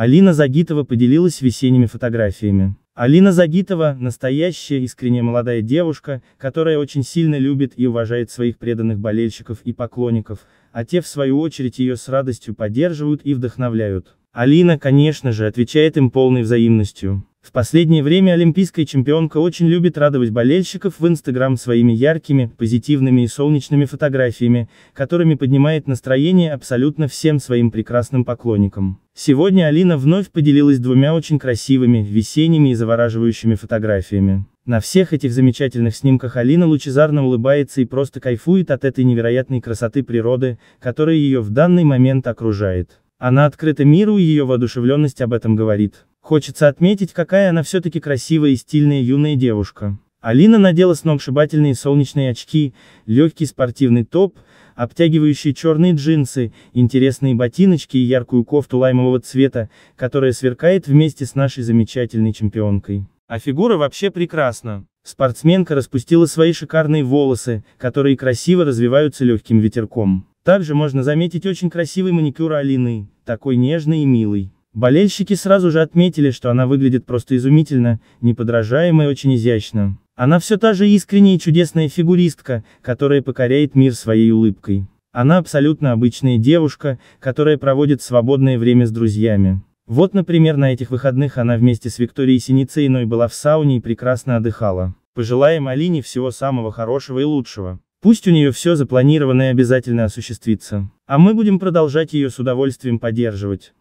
Алина Загитова поделилась весенними фотографиями. Алина Загитова – настоящая искренняя молодая девушка, которая очень сильно любит и уважает своих преданных болельщиков и поклонников, а те в свою очередь ее с радостью поддерживают и вдохновляют. Алина, конечно же, отвечает им полной взаимностью. В последнее время олимпийская чемпионка очень любит радовать болельщиков в Инстаграм своими яркими, позитивными и солнечными фотографиями, которыми поднимает настроение абсолютно всем своим прекрасным поклонникам. Сегодня Алина вновь поделилась двумя очень красивыми, весенними и завораживающими фотографиями. На всех этих замечательных снимках Алина лучезарно улыбается и просто кайфует от этой невероятной красоты природы, которая ее в данный момент окружает. Она открыта миру и ее воодушевленность об этом говорит. Хочется отметить, какая она все-таки красивая и стильная юная девушка. Алина надела сногсшибательные солнечные очки, легкий спортивный топ, обтягивающие черные джинсы, интересные ботиночки и яркую кофту лаймового цвета, которая сверкает вместе с нашей замечательной чемпионкой. А фигура вообще прекрасна. Спортсменка распустила свои шикарные волосы, которые красиво развиваются легким ветерком. Также можно заметить очень красивый маникюр Алины, такой нежный и милый. Болельщики сразу же отметили, что она выглядит просто изумительно, неподражаемо и очень изящно. Она все та же искренняя и чудесная фигуристка, которая покоряет мир своей улыбкой. Она абсолютно обычная девушка, которая проводит свободное время с друзьями. Вот, например, на этих выходных она вместе с Викторией Синицейной была в сауне и прекрасно отдыхала. Пожелаем Алине всего самого хорошего и лучшего. Пусть у нее все запланированное обязательно осуществится. А мы будем продолжать ее с удовольствием поддерживать.